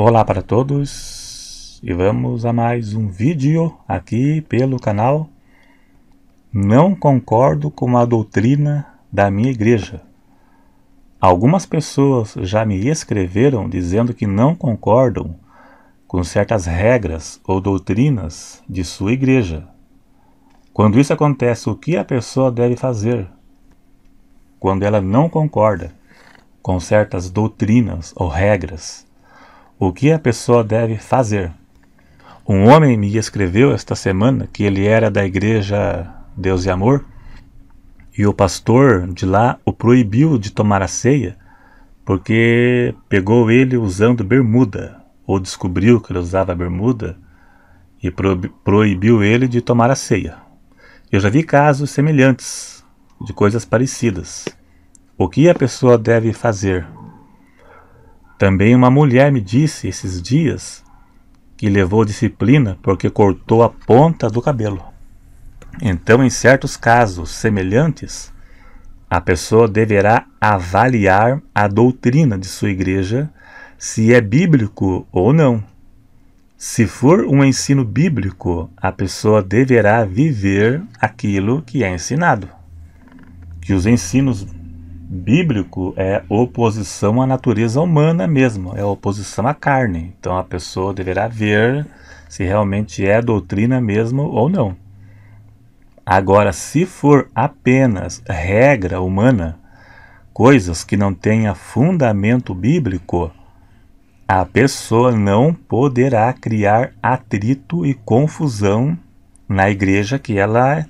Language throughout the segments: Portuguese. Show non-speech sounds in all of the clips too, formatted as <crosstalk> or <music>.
Olá para todos e vamos a mais um vídeo aqui pelo canal Não concordo com a doutrina da minha igreja. Algumas pessoas já me escreveram dizendo que não concordam com certas regras ou doutrinas de sua igreja. Quando isso acontece, o que a pessoa deve fazer? Quando ela não concorda com certas doutrinas ou regras o que a pessoa deve fazer? Um homem me escreveu esta semana que ele era da igreja Deus e Amor e o pastor de lá o proibiu de tomar a ceia porque pegou ele usando bermuda ou descobriu que ele usava bermuda e proibiu ele de tomar a ceia. Eu já vi casos semelhantes de coisas parecidas. O que a pessoa deve fazer? Também uma mulher me disse esses dias que levou disciplina porque cortou a ponta do cabelo. Então, em certos casos semelhantes, a pessoa deverá avaliar a doutrina de sua igreja se é bíblico ou não. Se for um ensino bíblico, a pessoa deverá viver aquilo que é ensinado. Que os ensinos bíblico é oposição à natureza humana mesmo, é oposição à carne. Então a pessoa deverá ver se realmente é doutrina mesmo ou não. Agora, se for apenas regra humana, coisas que não tenha fundamento bíblico, a pessoa não poderá criar atrito e confusão na igreja que ela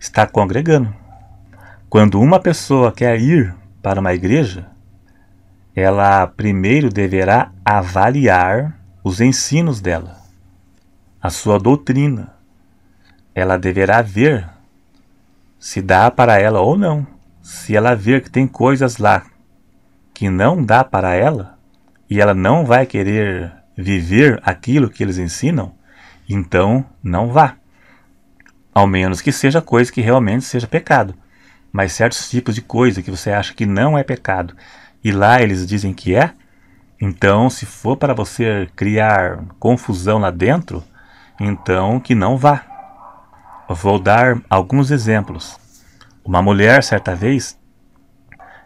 está congregando. Quando uma pessoa quer ir para uma igreja, ela primeiro deverá avaliar os ensinos dela, a sua doutrina. Ela deverá ver se dá para ela ou não. Se ela ver que tem coisas lá que não dá para ela e ela não vai querer viver aquilo que eles ensinam, então não vá. Ao menos que seja coisa que realmente seja pecado mas certos tipos de coisa que você acha que não é pecado e lá eles dizem que é, então se for para você criar confusão lá dentro, então que não vá. Vou dar alguns exemplos. Uma mulher, certa vez,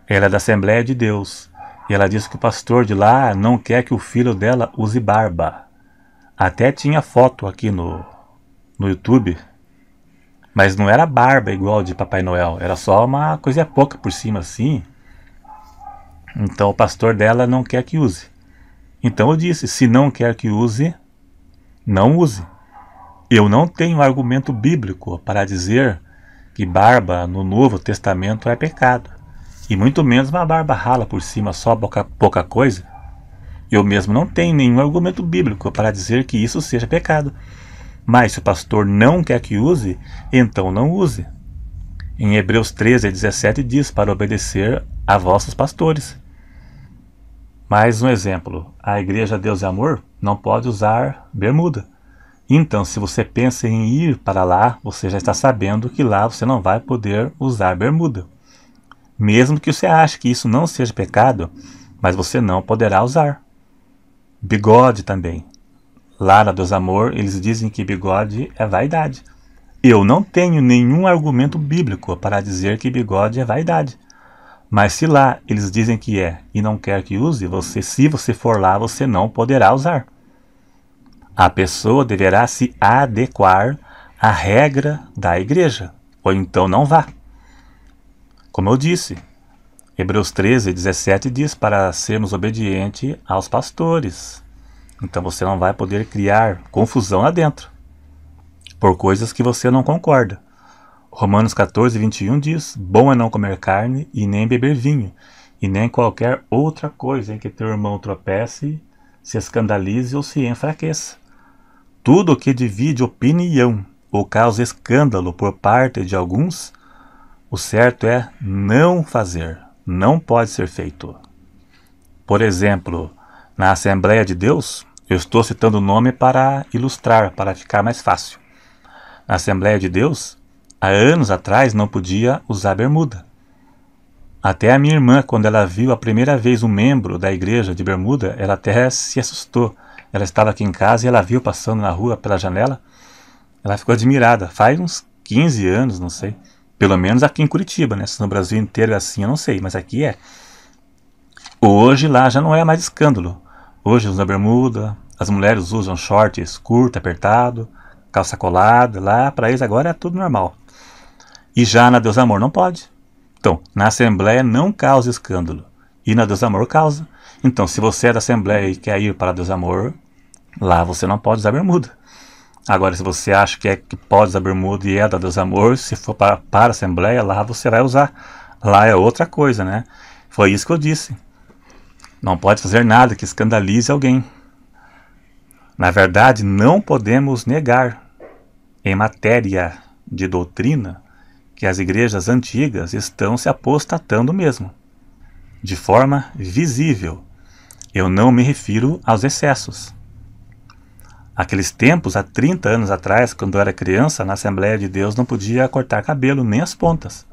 ela é da Assembleia de Deus e ela disse que o pastor de lá não quer que o filho dela use barba. Até tinha foto aqui no, no YouTube mas não era barba igual de Papai Noel, era só uma coisa pouca por cima assim. Então o pastor dela não quer que use. Então eu disse: se não quer que use, não use. Eu não tenho argumento bíblico para dizer que barba no Novo Testamento é pecado, e muito menos uma barba rala por cima só pouca, pouca coisa. Eu mesmo não tenho nenhum argumento bíblico para dizer que isso seja pecado. Mas se o pastor não quer que use, então não use. Em Hebreus 13, 17 diz: Para obedecer a vossos pastores. Mais um exemplo: a Igreja Deus e Amor não pode usar bermuda. Então, se você pensa em ir para lá, você já está sabendo que lá você não vai poder usar bermuda. Mesmo que você ache que isso não seja pecado, mas você não poderá usar. Bigode também. Lara dos Amor, eles dizem que bigode é vaidade. Eu não tenho nenhum argumento bíblico para dizer que bigode é vaidade. Mas se lá eles dizem que é e não quer que use, você, se você for lá, você não poderá usar. A pessoa deverá se adequar à regra da igreja, ou então não vá. Como eu disse, Hebreus 13, 17 diz para sermos obedientes aos pastores, então você não vai poder criar confusão lá dentro por coisas que você não concorda. Romanos 14, 21 diz: Bom é não comer carne e nem beber vinho, e nem qualquer outra coisa em que teu irmão tropece, se escandalize ou se enfraqueça. Tudo o que divide opinião ou causa escândalo por parte de alguns, o certo é não fazer, não pode ser feito. Por exemplo, na Assembleia de Deus, eu estou citando o nome para ilustrar, para ficar mais fácil. Na Assembleia de Deus, há anos atrás não podia usar bermuda. Até a minha irmã, quando ela viu a primeira vez um membro da igreja de bermuda, ela até se assustou. Ela estava aqui em casa e ela viu passando na rua pela janela. Ela ficou admirada. Faz uns 15 anos, não sei. Pelo menos aqui em Curitiba, né? Se no Brasil inteiro é assim, eu não sei, mas aqui é. Hoje lá já não é mais escândalo. Hoje usa bermuda, as mulheres usam shorts curto, apertado, calça colada, lá para eles agora é tudo normal. E já na Deus Amor não pode. Então, na Assembleia não causa escândalo. E na Deus Amor causa. Então, se você é da Assembleia e quer ir para Deus Amor, lá você não pode usar bermuda. Agora, se você acha que, é, que pode usar bermuda e é da Deus Amor, se for para, para a Assembleia, lá você vai usar. Lá é outra coisa, né? Foi isso que eu disse. Não pode fazer nada que escandalize alguém. Na verdade, não podemos negar, em matéria de doutrina, que as igrejas antigas estão se apostatando mesmo, de forma visível. Eu não me refiro aos excessos. Aqueles tempos, há 30 anos atrás, quando eu era criança, na Assembleia de Deus não podia cortar cabelo nem as pontas.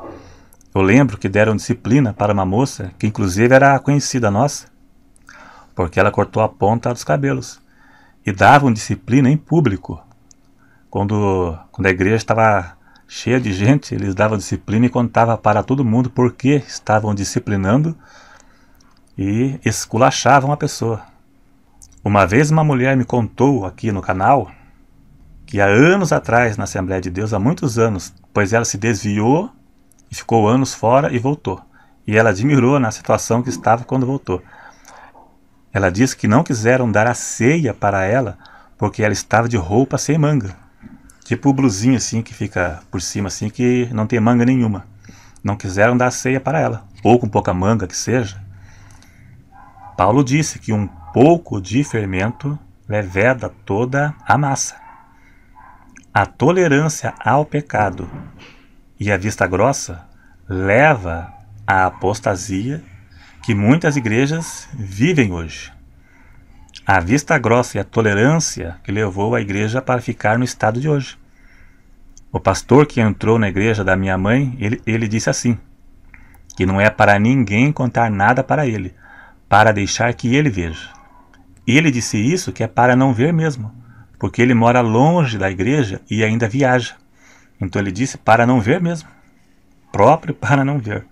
Eu lembro que deram disciplina para uma moça, que inclusive era conhecida nossa, porque ela cortou a ponta dos cabelos e davam disciplina em público. Quando, quando a igreja estava cheia de gente, eles davam disciplina e contavam para todo mundo por que estavam disciplinando e esculachavam a pessoa. Uma vez uma mulher me contou aqui no canal que há anos atrás na Assembleia de Deus, há muitos anos, pois ela se desviou e ficou anos fora e voltou. E ela admirou na situação que estava quando voltou. Ela disse que não quiseram dar a ceia para ela porque ela estava de roupa sem manga. Tipo o blusinho assim que fica por cima assim que não tem manga nenhuma. Não quiseram dar a ceia para ela, ou com pouca manga que seja. Paulo disse que um pouco de fermento leveda toda a massa. A tolerância ao pecado e a vista grossa leva à apostasia que muitas igrejas vivem hoje. A vista grossa e a tolerância que levou a igreja para ficar no estado de hoje. O pastor que entrou na igreja da minha mãe, ele, ele disse assim: que não é para ninguém contar nada para ele, para deixar que ele veja. Ele disse isso que é para não ver mesmo, porque ele mora longe da igreja e ainda viaja. Então ele disse para não ver mesmo, próprio para não ver.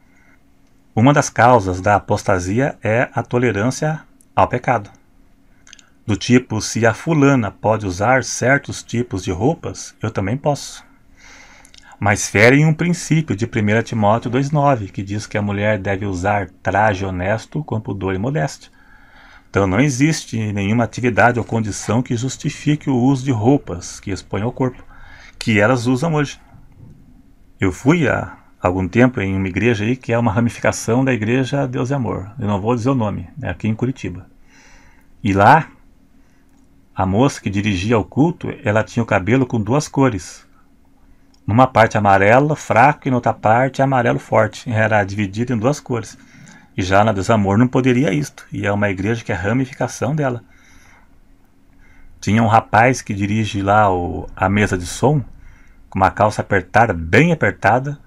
Uma das causas da apostasia é a tolerância ao pecado. Do tipo, se a fulana pode usar certos tipos de roupas, eu também posso. Mas ferem um princípio de 1 Timóteo 2,9, que diz que a mulher deve usar traje honesto com pudor e modéstia. Então não existe nenhuma atividade ou condição que justifique o uso de roupas que expõem ao corpo, que elas usam hoje. Eu fui a algum tempo em uma igreja aí que é uma ramificação da igreja Deus e Amor. Eu não vou dizer o nome, é aqui em Curitiba. E lá, a moça que dirigia o culto, ela tinha o cabelo com duas cores. Numa parte amarelo fraco e na outra parte amarelo forte. Era dividido em duas cores. E já na Deus Amor não poderia isto. E é uma igreja que é ramificação dela. Tinha um rapaz que dirige lá o, a mesa de som, com uma calça apertada, bem apertada,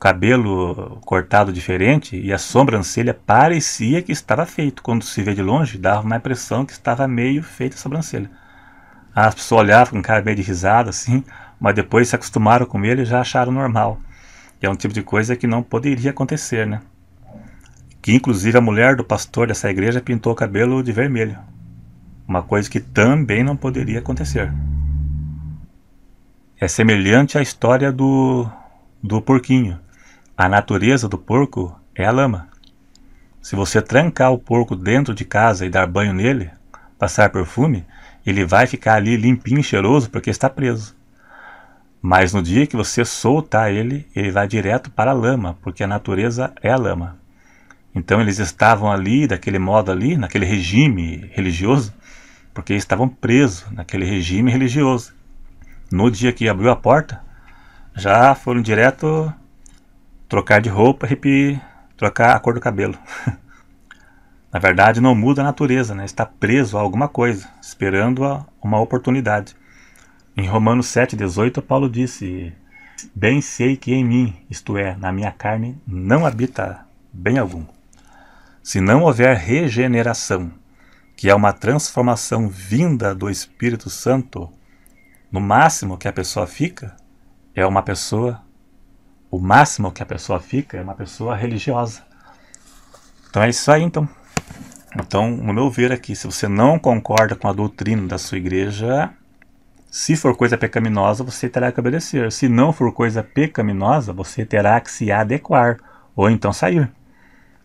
cabelo cortado diferente e a sobrancelha parecia que estava feito. Quando se vê de longe, dava uma impressão que estava meio feita a sobrancelha. As pessoas olhavam com cara meio de risada, assim, mas depois se acostumaram com ele e já acharam normal. E é um tipo de coisa que não poderia acontecer, né? Que inclusive a mulher do pastor dessa igreja pintou o cabelo de vermelho. Uma coisa que também não poderia acontecer. É semelhante à história do, do porquinho a natureza do porco é a lama. Se você trancar o porco dentro de casa e dar banho nele, passar perfume, ele vai ficar ali limpinho, e cheiroso, porque está preso. Mas no dia que você soltar ele, ele vai direto para a lama, porque a natureza é a lama. Então eles estavam ali, daquele modo ali, naquele regime religioso, porque estavam presos naquele regime religioso. No dia que abriu a porta, já foram direto trocar de roupa e trocar a cor do cabelo. <laughs> na verdade, não muda a natureza, né? está preso a alguma coisa, esperando a uma oportunidade. Em Romanos 7,18, Paulo disse: Bem sei que em mim, isto é, na minha carne, não habita bem algum. Se não houver regeneração, que é uma transformação vinda do Espírito Santo, no máximo que a pessoa fica é uma pessoa o máximo que a pessoa fica é uma pessoa religiosa. Então é isso aí, então. Então, no meu ver aqui, se você não concorda com a doutrina da sua igreja, se for coisa pecaminosa, você terá que obedecer. Se não for coisa pecaminosa, você terá que se adequar ou então sair.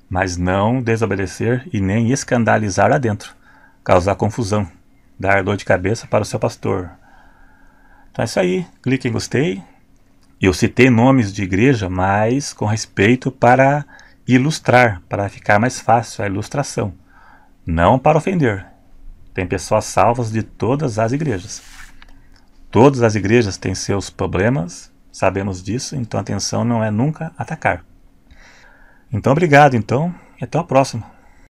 Mas não desobedecer e nem escandalizar lá dentro, causar confusão, dar dor de cabeça para o seu pastor. Então é isso aí. Clique em gostei. Eu citei nomes de igreja, mas com respeito para ilustrar, para ficar mais fácil a ilustração, não para ofender. Tem pessoas salvas de todas as igrejas. Todas as igrejas têm seus problemas, sabemos disso, então a atenção não é nunca atacar. Então, obrigado, então, e até a próxima.